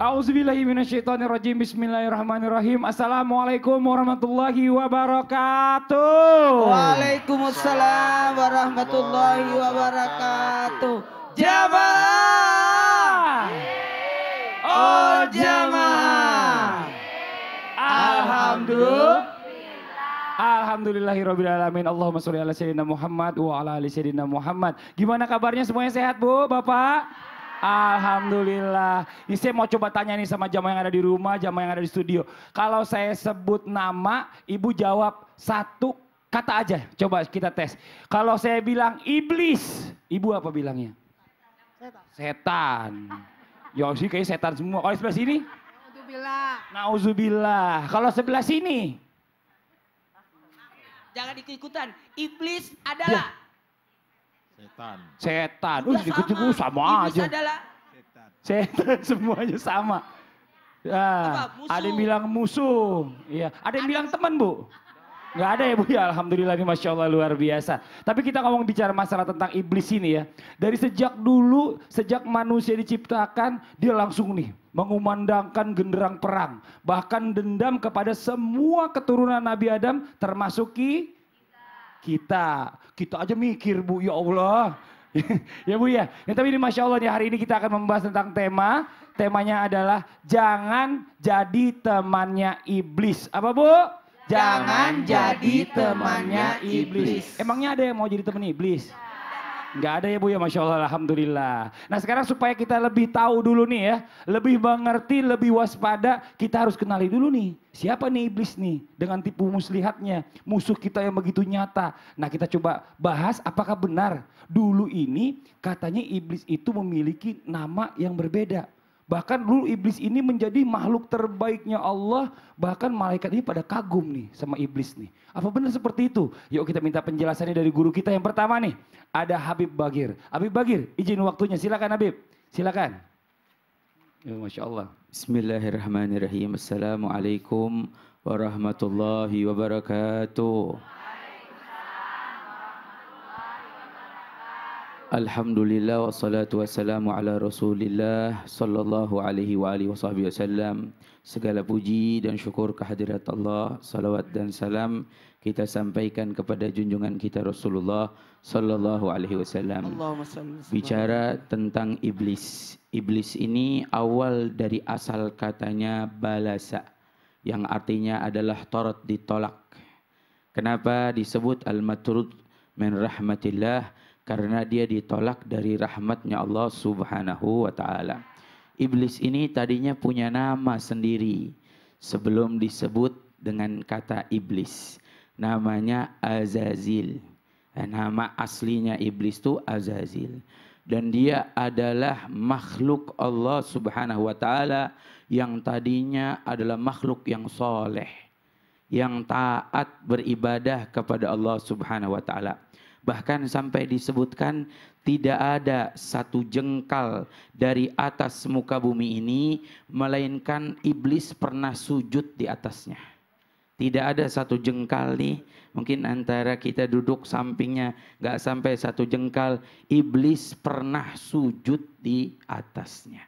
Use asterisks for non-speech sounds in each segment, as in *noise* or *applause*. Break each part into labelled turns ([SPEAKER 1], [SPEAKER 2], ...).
[SPEAKER 1] Auzubillahiminasyaitonirrojim. Bismillahirrahmanirrahim. Assalamualaikum warahmatullahi wabarakatuh. Waalaikumsalam
[SPEAKER 2] warahmatullahi wabarakatuh. Jamaah.
[SPEAKER 1] Oh jamaah. Alhamdulillah. Alhamdulillahirrabbilalamin Allahumma sholli ala sayyidina Muhammad wa ala ali sayyidina Muhammad Gimana kabarnya semuanya sehat bu, bapak? Alhamdulillah. Ini saya mau coba tanya nih sama jamaah yang ada di rumah, jamaah yang ada di studio. Kalau saya sebut nama, ibu jawab satu kata aja. Coba kita tes. Kalau saya bilang iblis, ibu apa bilangnya? Setan. setan. Ya sih kayak setan semua. Kalau sebelah sini? Nauzubillah. Nauzubillah. Kalau sebelah sini?
[SPEAKER 2] Jangan ikut-ikutan. Iblis ya.
[SPEAKER 1] adalah ya Setan. Setan. Uh, sama. sama aja. adalah setan. *laughs* semuanya sama. Ya, ada yang bilang musuh, iya. Ada yang ada bilang teman, Bu. Nggak ada ya Bu ya, Alhamdulillah ini Masya Allah luar biasa. Tapi kita ngomong bicara masalah tentang iblis ini ya. Dari sejak dulu, sejak manusia diciptakan, dia langsung nih mengumandangkan genderang perang. Bahkan dendam kepada semua keturunan Nabi Adam termasuk ki kita. Kita aja mikir Bu, ya Allah. *laughs* ya Bu ya. ya. Tapi ini Masya Allah nih hari ini kita akan membahas tentang tema. Temanya adalah jangan jadi temannya iblis. Apa Bu? Jangan, jangan jadi temannya iblis. iblis. Emangnya ada yang mau jadi teman iblis? Nggak ada ya Bu ya, Masya Allah, Alhamdulillah. Nah sekarang supaya kita lebih tahu dulu nih ya, lebih mengerti, lebih waspada, kita harus kenali dulu nih. Siapa nih iblis nih dengan tipu muslihatnya, musuh kita yang begitu nyata. Nah kita coba bahas apakah benar dulu ini katanya iblis itu memiliki nama yang berbeda. Bahkan dulu iblis ini menjadi makhluk terbaiknya Allah. Bahkan malaikat ini pada kagum nih sama iblis nih. Apa benar seperti itu? Yuk kita minta penjelasannya dari guru kita yang pertama nih. Ada Habib Bagir. Habib Bagir, izin waktunya. Silakan Habib. Silakan. Ya, Masya Allah.
[SPEAKER 3] Bismillahirrahmanirrahim. Assalamualaikum warahmatullahi wabarakatuh. Alhamdulillah wassalatu wassalamu ala Rasulillah sallallahu alaihi wa alihi wasahbihi wasallam. Segala puji dan syukur kehadirat Allah, salawat dan salam kita sampaikan kepada junjungan kita Rasulullah sallallahu alaihi wasallam. Bicara tentang iblis. Iblis ini awal dari asal katanya balasa yang artinya adalah torot ditolak. Kenapa disebut al-matrud min rahmatillah? karena dia ditolak dari rahmatnya Allah Subhanahu wa taala. Iblis ini tadinya punya nama sendiri sebelum disebut dengan kata iblis. Namanya Azazil. Eh, nama aslinya iblis itu Azazil. Dan dia adalah makhluk Allah Subhanahu wa taala yang tadinya adalah makhluk yang soleh, yang taat beribadah kepada Allah Subhanahu wa taala Bahkan sampai disebutkan tidak ada satu jengkal dari atas muka bumi ini melainkan iblis pernah sujud di atasnya. Tidak ada satu jengkal nih, mungkin antara kita duduk sampingnya nggak sampai satu jengkal, iblis pernah sujud di atasnya.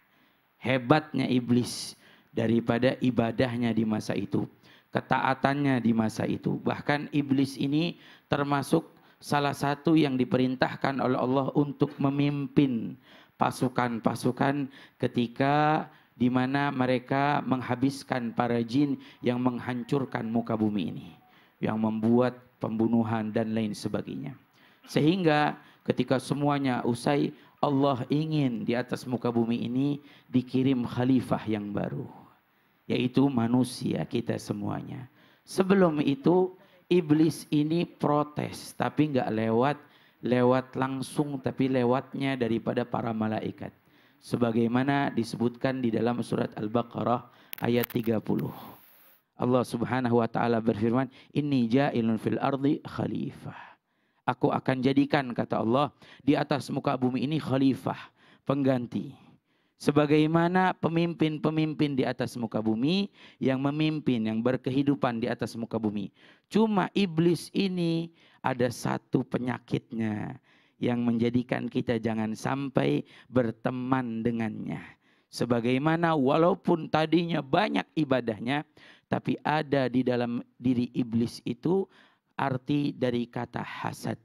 [SPEAKER 3] Hebatnya iblis daripada ibadahnya di masa itu, ketaatannya di masa itu. Bahkan iblis ini termasuk salah satu yang diperintahkan oleh Allah untuk memimpin pasukan-pasukan ketika di mana mereka menghabiskan para jin yang menghancurkan muka bumi ini, yang membuat pembunuhan dan lain sebagainya. Sehingga ketika semuanya usai, Allah ingin di atas muka bumi ini dikirim khalifah yang baru, yaitu manusia kita semuanya. Sebelum itu iblis ini protes tapi nggak lewat lewat langsung tapi lewatnya daripada para malaikat sebagaimana disebutkan di dalam surat Al-Baqarah ayat 30. Allah Subhanahu wa taala berfirman, "Inni ja'ilun fil ardi khalifah." Aku akan jadikan kata Allah di atas muka bumi ini khalifah, pengganti sebagaimana pemimpin-pemimpin di atas muka bumi yang memimpin yang berkehidupan di atas muka bumi. Cuma iblis ini ada satu penyakitnya yang menjadikan kita jangan sampai berteman dengannya. Sebagaimana walaupun tadinya banyak ibadahnya, tapi ada di dalam diri iblis itu arti dari kata hasad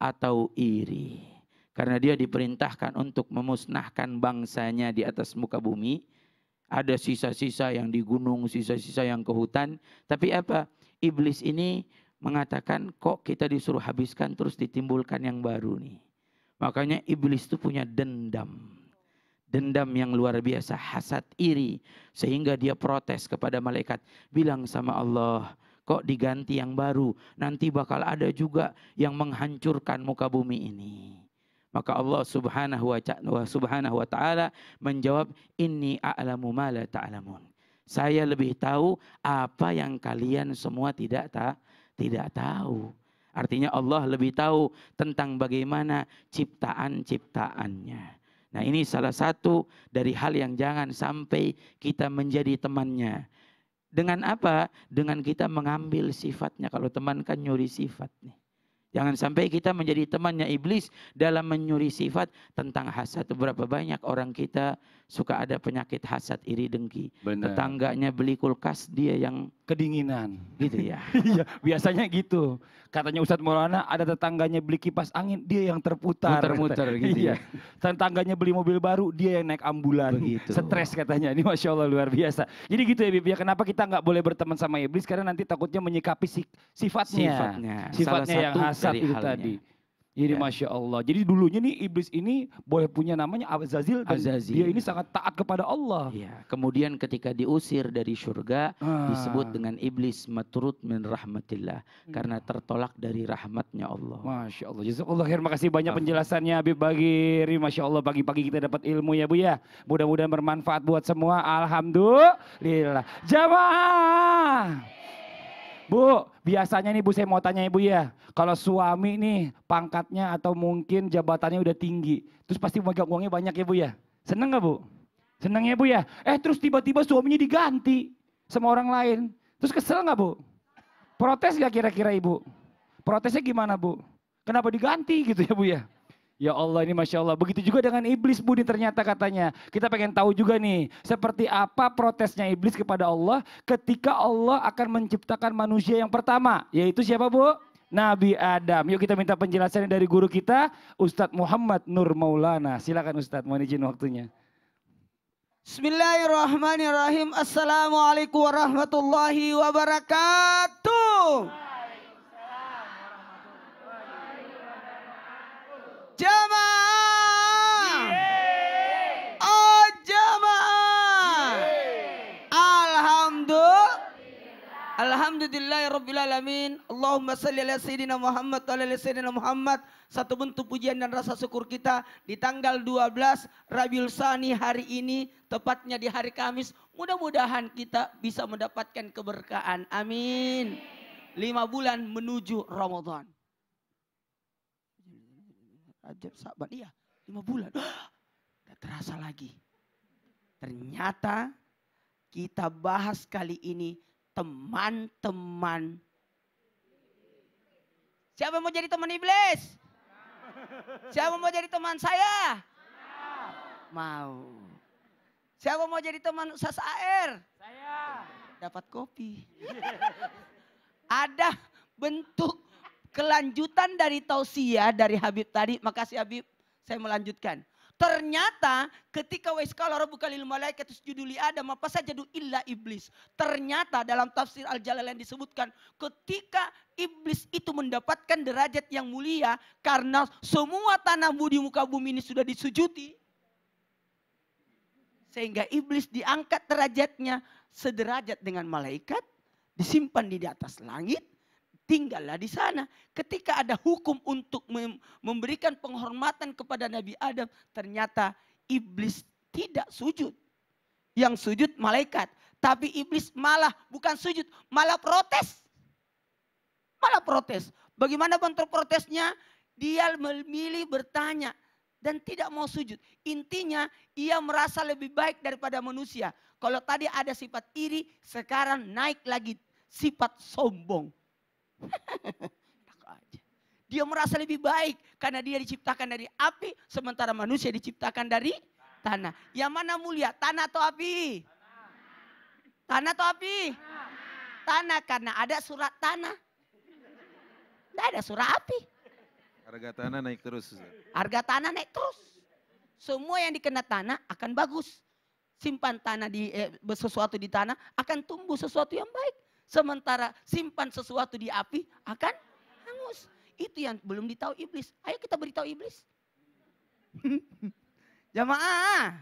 [SPEAKER 3] atau iri. Karena dia diperintahkan untuk memusnahkan bangsanya di atas muka bumi. Ada sisa-sisa yang di gunung, sisa-sisa yang ke hutan. Tapi apa? Iblis ini mengatakan kok kita disuruh habiskan terus ditimbulkan yang baru nih. Makanya iblis itu punya dendam dendam yang luar biasa, hasad iri, sehingga dia protes kepada malaikat, bilang sama Allah, kok diganti yang baru, nanti bakal ada juga yang menghancurkan muka bumi ini. Maka Allah Subhanahu wa, Subhanahu wa taala menjawab, "Inni a'lamu ma la ta'lamun." Saya lebih tahu apa yang kalian semua tidak ta tidak tahu. Artinya Allah lebih tahu tentang bagaimana ciptaan-ciptaannya. Nah, ini salah satu dari hal yang jangan sampai kita menjadi temannya. Dengan apa? Dengan kita mengambil sifatnya. Kalau teman kan nyuri sifat nih. Jangan sampai kita menjadi temannya iblis dalam menyuri sifat tentang hasad. Berapa banyak orang kita suka ada penyakit hasad iri dengki. Benar. Tetangganya beli kulkas dia yang
[SPEAKER 1] kedinginan gitu ya. *laughs* Iya, biasanya gitu. Katanya Ustadz Maulana ada tetangganya beli kipas angin, dia yang terputar. Muter-muter gitu iya. ya. Tetangganya beli mobil baru, dia yang naik ambulan. Begitu. Stres katanya. Ini Masya Allah luar biasa. Jadi gitu ya Bibi, ya. kenapa kita nggak boleh berteman sama iblis? Karena nanti takutnya menyikapi sifatnya. Sifatnya. Sifatnya yang hasad itu halnya. tadi. Jadi ya. masya Allah. Jadi dulunya nih iblis ini boleh punya namanya Azazil dan Azazil. dia ini sangat taat kepada Allah. Ya. Kemudian ketika diusir dari surga ah. disebut dengan
[SPEAKER 3] iblis maturut min rahmatillah hmm. karena tertolak dari rahmatnya Allah. Masya Allah.
[SPEAKER 1] Allah khair. kasih banyak Amin. penjelasannya Habib Bagiri. Masya Allah pagi-pagi kita dapat ilmu ya Bu ya. Mudah-mudahan bermanfaat buat semua. Alhamdulillah. Jamaah. Bu, biasanya nih Bu saya mau tanya Ibu ya. Kalau suami nih pangkatnya atau mungkin jabatannya udah tinggi. Terus pasti megang uangnya banyak ya Bu ya. Seneng gak Bu? Seneng ya Bu ya? Eh terus tiba-tiba suaminya diganti sama orang lain. Terus kesel gak Bu? Protes gak kira-kira Ibu? Protesnya gimana Bu? Kenapa diganti gitu ya Bu ya? Ya Allah ini Masya Allah. Begitu juga dengan iblis Budi ternyata katanya. Kita pengen tahu juga nih. Seperti apa protesnya iblis kepada Allah ketika Allah akan menciptakan manusia yang pertama. Yaitu siapa Bu? Nabi Adam. Yuk kita minta penjelasan dari guru kita. Ustadz Muhammad Nur Maulana. Silakan Ustadz. Mohon izin waktunya.
[SPEAKER 2] Bismillahirrahmanirrahim. Assalamualaikum warahmatullahi wabarakatuh. jamaah. Oh jamaah. Alhamdulillah. Alhamdulillah Allahumma salli ala Sayyidina Muhammad wa ala Sayyidina Muhammad. Satu bentuk pujian dan rasa syukur kita di tanggal 12 Rabiul Sani hari ini. Tepatnya di hari Kamis. Mudah-mudahan kita bisa mendapatkan keberkahan. Amin. Amin. Lima bulan menuju Ramadan. Rajab Saban. Iya, lima bulan. Tidak *gasps* terasa lagi. Ternyata kita bahas kali ini teman-teman. Siapa mau jadi teman iblis? Siapa mau jadi teman saya? Mau. Siapa mau jadi teman Ustaz AR? Saya. Dapat kopi. *laughs* Ada bentuk kelanjutan dari tausiah dari Habib tadi. Makasih Habib, saya melanjutkan. Ternyata ketika wa iskala rabbuka lil malaikat sujuduli Adam apa saja du illa iblis. Ternyata dalam tafsir al Jalal yang disebutkan ketika iblis itu mendapatkan derajat yang mulia karena semua tanah di muka bumi ini sudah disujuti. Sehingga iblis diangkat derajatnya sederajat dengan malaikat, disimpan di atas langit tinggallah di sana. Ketika ada hukum untuk memberikan penghormatan kepada Nabi Adam, ternyata iblis tidak sujud. Yang sujud malaikat, tapi iblis malah bukan sujud, malah protes. Malah protes. Bagaimana bentuk protesnya? Dia memilih bertanya dan tidak mau sujud. Intinya ia merasa lebih baik daripada manusia. Kalau tadi ada sifat iri, sekarang naik lagi sifat sombong *laughs* Enak aja. Dia merasa lebih baik karena dia diciptakan dari api sementara manusia diciptakan dari tanah. Yang mana mulia, tanah atau api? Tanah atau api? Tanah karena ada surat tanah. Tidak ada surat api.
[SPEAKER 3] Harga tanah naik terus.
[SPEAKER 2] Harga tanah naik terus. Semua yang dikena tanah akan bagus. Simpan tanah di eh, sesuatu di tanah akan tumbuh sesuatu yang baik. Sementara simpan sesuatu di api akan hangus. Itu yang belum ditahu iblis. Ayo kita beritahu iblis. *laughs* Jamaah.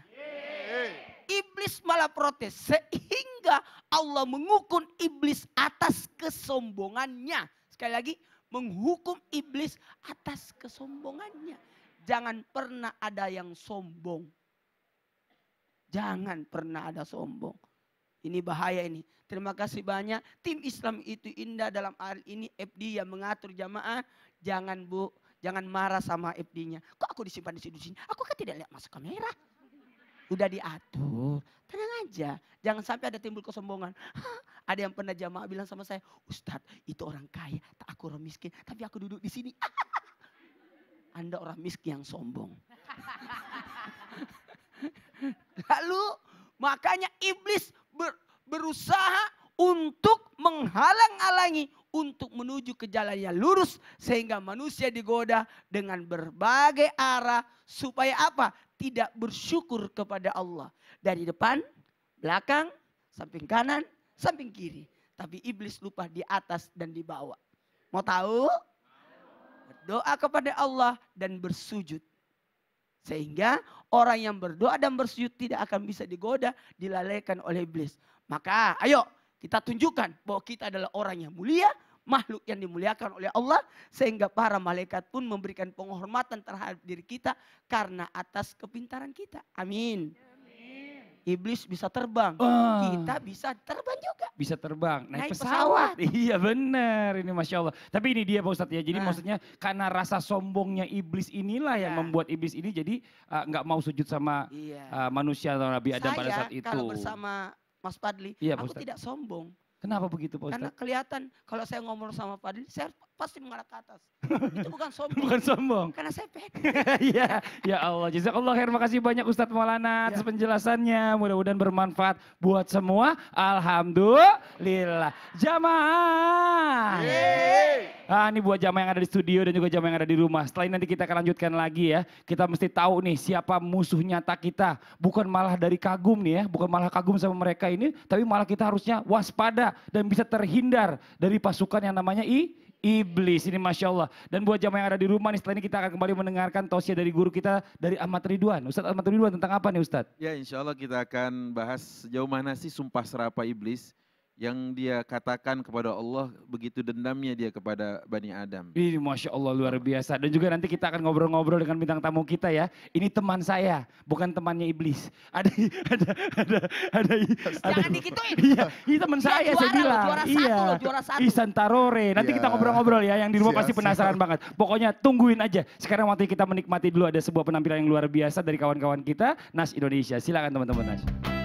[SPEAKER 2] Iblis malah protes sehingga Allah menghukum iblis atas kesombongannya. Sekali lagi, menghukum iblis atas kesombongannya. Jangan pernah ada yang sombong. Jangan pernah ada sombong. Ini bahaya ini. Terima kasih banyak. Tim Islam itu indah dalam hal ini FD yang mengatur jamaah. Jangan bu, jangan marah sama FD-nya. Kok aku disimpan di sini? sini? Aku kan tidak lihat masuk kamera. Udah
[SPEAKER 3] diatur.
[SPEAKER 2] Tenang aja. Jangan sampai ada timbul kesombongan. Hah, ada yang pernah jamaah bilang sama saya, Ustadz itu orang kaya, tak aku orang miskin, tapi aku duduk di sini. *laughs* Anda orang miskin yang sombong. *laughs* Lalu makanya iblis ber, berusaha untuk menghalang-halangi untuk menuju ke jalan yang lurus sehingga manusia digoda dengan berbagai arah supaya apa? Tidak bersyukur kepada Allah. Dari depan, belakang, samping kanan, samping kiri. Tapi iblis lupa di atas dan di bawah. Mau tahu? doa kepada Allah dan bersujud. Sehingga orang yang berdoa dan bersujud tidak akan bisa digoda, dilalaikan oleh iblis. Maka ayo kita tunjukkan bahwa kita adalah orang yang mulia, makhluk yang dimuliakan oleh Allah. Sehingga para malaikat pun memberikan penghormatan terhadap diri kita karena atas kepintaran kita. Amin
[SPEAKER 1] iblis bisa terbang. Oh. Kita
[SPEAKER 2] bisa terbang juga.
[SPEAKER 1] Bisa terbang, naik, naik pesawat. pesawat. *laughs* Iya benar, ini Masya Allah. Tapi ini dia Pak Ustadz ya, jadi nah. maksudnya karena rasa sombongnya iblis inilah yang nah. membuat iblis ini jadi ah, nggak uh, mau sujud sama iya. uh, manusia atau Nabi Adam Saya, pada saat itu. kalau bersama
[SPEAKER 2] Mas Padli, iya, aku tidak sombong.
[SPEAKER 1] Kenapa begitu Pak Ustadz? Karena
[SPEAKER 2] kelihatan kalau saya ngomong sama Padli. saya pasti mengarah ke atas. *laughs* Itu bukan sombong. Bukan sombong.
[SPEAKER 1] Karena saya pendek. *laughs* ya, ya Allah. Jazakallah khair. Makasih banyak Ustadz Maulana atas ya. penjelasannya. Mudah-mudahan bermanfaat buat semua. Alhamdulillah. Jamaah. Ah, ini buat jamaah yang ada di studio dan juga jamaah yang ada di rumah. Setelah ini nanti kita akan lanjutkan lagi ya. Kita mesti tahu nih siapa musuh nyata kita. Bukan malah dari kagum nih ya. Bukan malah kagum sama mereka ini. Tapi malah kita harusnya waspada dan bisa terhindar dari pasukan yang namanya I iblis. Ini Masya Allah. Dan buat jamaah yang ada di rumah nih setelah ini kita akan kembali mendengarkan tausiah dari guru kita dari Ahmad Ridwan. Ustadz Ahmad Ridwan tentang apa nih Ustadz?
[SPEAKER 3] Ya insya Allah kita akan bahas jauh mana sih sumpah serapa iblis yang dia katakan kepada Allah begitu dendamnya dia kepada Bani Adam.
[SPEAKER 1] Ini Masya Allah luar biasa. Dan juga nanti kita akan ngobrol-ngobrol dengan bintang tamu kita ya. Ini teman saya, bukan temannya iblis. Ada, ada, ada, ada. Jangan ada, dikituin. Iya, ini teman saya juara, saya bilang. Juara iya. satu, iya, loh, juara satu. Isan Tarore. Nanti ya. kita ngobrol-ngobrol ya, yang di rumah siap, pasti penasaran siap. banget. Pokoknya tungguin aja. Sekarang waktu kita menikmati dulu ada sebuah penampilan yang luar biasa dari kawan-kawan kita, Nas Indonesia. Silakan teman-teman Nas. -teman.